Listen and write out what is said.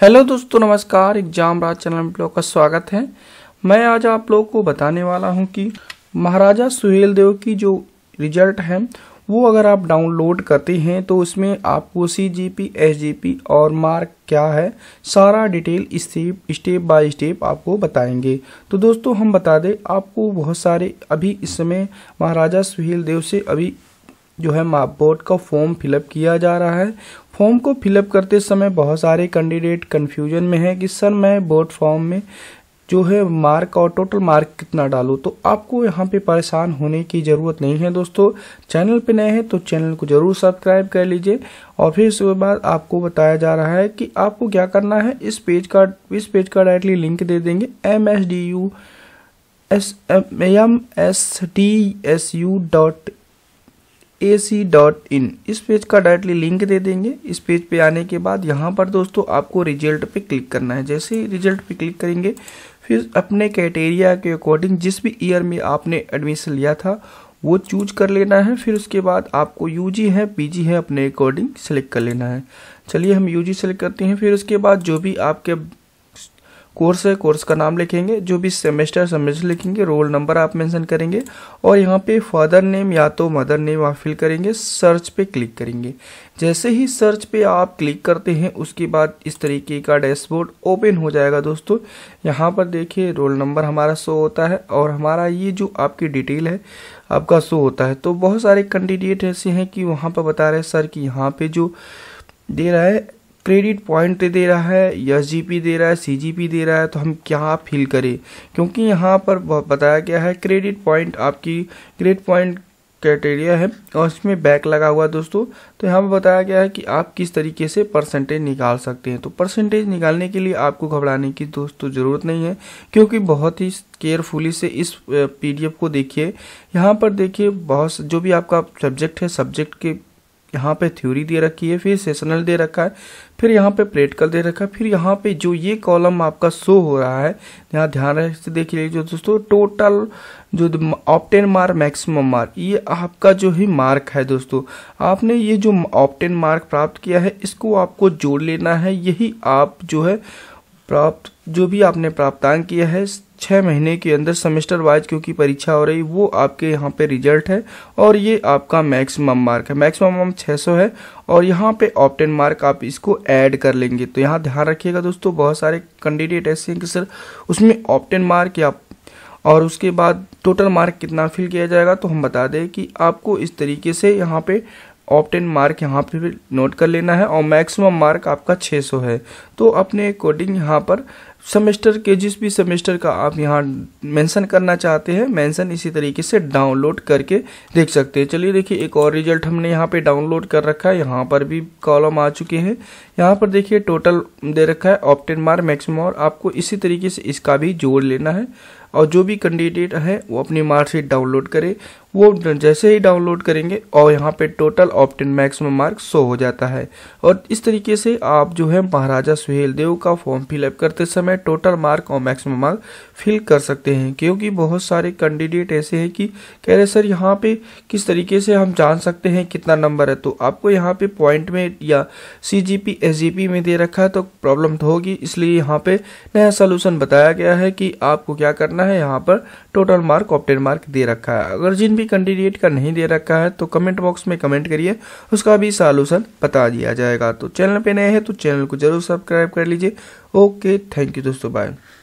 hello दोस्तों नमस्कार exam राज channel में लोग का स्वागत है मैं आज आप लोगों को बताने वाला हूं कि महाराजा सुहेल देव की जो रिजल्ट है वो अगर आप डाउनलोड करते हैं तो उसमें आपको C G P S G P और मार्क क्या है सारा detail step step by step आपको बताएंगे तो दोस्तों हम बता दें आपको बहुत सारे अभी इस समय महाराजा सुहेल देव से अभी जो है माप बोर्ड का फॉर्म फिलअप किया जा रहा है फॉर्म को फिलअप करते समय बहुत सारे कैंडिडेट कन्फ्यूजन में है कि सर मैं बोर्ड फॉर्म में जो है मार्क और टोटल मार्क कितना डालूँ तो आपको यहाँ पे परेशान होने की ज़रूरत नहीं है दोस्तों चैनल पे नए हैं तो चैनल को ज़रूर सब्सक्राइब कर लीजिए और फिर उसके बाद आपको बताया जा रहा है कि आपको क्या करना है इस पेज का इस पेज का डायरेक्टली लिंक दे देंगे M S D U S M S D S U dot A C dot in इस पेज का डायरेक्टली लिंक दे देंगे इस पेज पे आने के बाद यहाँ पर दोस्तों आपको रिजल्ट पे क्लिक करना है जैसे ही रिजल्ट पे क्लिक करेंगे फिर अपने क्राइटेरिया के अकॉर्डिंग जिस भी ईयर में आपने एडमिशन लिया था वो चूज कर लेना है फिर उसके बाद आपको यूजी है पीजी है अपने अकॉर्डिंग सेलेक्ट कर लेना है चलिए हम यूजी सेलेक्ट करते हैं फिर उसके बाद जो भी आपके कोर्स है कोर्स का नाम लिखेंगे जो भी सेमेस्टर सेमेस्टर लिखेंगे रोल नंबर आप मेंशन करेंगे और यहाँ पे फादर नेम या तो मदर नेम आप फिल करेंगे सर्च पे क्लिक करेंगे जैसे ही सर्च पे आप क्लिक करते हैं उसके बाद इस तरीके का डैशबोर्ड ओपन हो जाएगा दोस्तों यहाँ पर देखिए रोल नंबर हमारा शो होता है और हमारा ये जो आपकी डिटेल है आपका शो होता है तो बहुत सारे कैंडिडेट ऐसे हैं कि वहाँ पर बता रहे हैं सर कि यहाँ पर जो दे रहा है क्रेडिट पॉइंट दे रहा है एस दे रहा है सी दे रहा है तो हम क्या फील करें क्योंकि यहाँ पर बताया गया है क्रेडिट पॉइंट आपकी क्रेडिट पॉइंट क्राइटेरिया है और इसमें बैक लगा हुआ है दोस्तों तो यहाँ पर बताया गया है कि आप किस तरीके से परसेंटेज निकाल सकते हैं तो परसेंटेज निकालने के लिए आपको घबराने की दोस्तों ज़रूरत नहीं है क्योंकि बहुत ही केयरफुली से इस पीडीएफ को देखिए यहाँ पर देखिए बहुत जो भी आपका सब्जेक्ट है सब्जेक्ट के यहाँ पे थ्योरी दे रखी है फिर सेशनल दे रखा है फिर यहाँ पे प्रैक्टिकल दे रखा है फिर यहाँ पे जो ये कॉलम आपका शो हो रहा है यहाँ ध्यान से देख लीजिए दोस्तों टोटल जो ऑप्टेन मार्क मैक्सिमम मार्क ये आपका जो ही मार्क है दोस्तों आपने ये जो ऑप्टेन मार्क प्राप्त किया है इसको आपको जोड़ लेना है यही आप जो है प्राप्त जो भी आपने प्राप्तांक किया है छः महीने के अंदर सेमेस्टर वाइज क्योंकि परीक्षा हो रही वो आपके यहाँ पे रिजल्ट है और ये आपका मैक्सिमम मार्क है मैक्सिमम हम 600 है और यहाँ पे ऑप्टेन मार्क आप इसको ऐड कर लेंगे तो यहाँ ध्यान रखिएगा दोस्तों बहुत सारे कैंडिडेट ऐसे हैं कि सर उसमें ऑप्टेन मार्क या और उसके बाद टोटल मार्क कितना फिल किया जाएगा तो हम बता दें कि आपको इस तरीके से यहाँ पे ऑप्टेन मार्क यहाँ पे नोट कर लेना है और मैक्सिमम मार्क आपका 600 है तो अपने अकॉर्डिंग यहाँ पर सेमेस्टर के जिस भी सेमेस्टर का आप यहाँ मेंशन करना चाहते हैं मेंशन इसी तरीके से डाउनलोड करके देख सकते हैं चलिए देखिए एक और रिजल्ट हमने यहाँ पे डाउनलोड कर रखा है यहाँ पर भी कॉलम आ चुके हैं यहाँ पर देखिए टोटल दे रखा है ऑप्टेन मार मैक्सिमम और आपको इसी तरीके से इसका भी जोड़ लेना है और जो भी कैंडिडेट है वो अपनी मार्कशीट डाउनलोड करे वो जैसे ही डाउनलोड करेंगे और यहाँ पे total obtain maximum mark show हो जाता है और इस तरीके से आप जो है महाराजा सुहेल देव का फॉर्म फिलअप करते समय टोटल मार्क और मैक्सिमम मार्क फिल कर सकते हैं क्योंकि बहुत सारे कैंडिडेट ऐसे हैं कि कह रहे सर यहाँ पे किस तरीके से हम जान सकते हैं कितना नंबर है तो आपको यहाँ पे पॉइंट में या C G P S G P में दे रखा है तो प्रॉब्लम तो होगी इसलिए यहाँ पे नया सोल्यूशन बताया गया है कि आपको क्या करना है है यहाँ पर टोटल मार्क ऑप्टेड मार्क दे रखा है अगर जिन भी कैंडिडेट का नहीं दे रखा है तो कमेंट बॉक्स में कमेंट करिए उसका भी सॉल्यूशन बता दिया जाएगा तो चैनल पे नए हैं तो चैनल को जरूर सब्सक्राइब कर लीजिए ओके थैंक यू दोस्तों बाय